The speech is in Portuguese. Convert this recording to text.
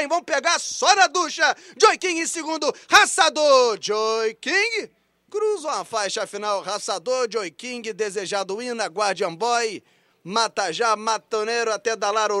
Stein vão pegar só na ducha. Joy King em segundo, Raçador, Joy King. Cruzam a faixa final, Raçador, Joy King, Desejado Ina, Guardian Boy, Matajá, Matoneiro, até Dalar o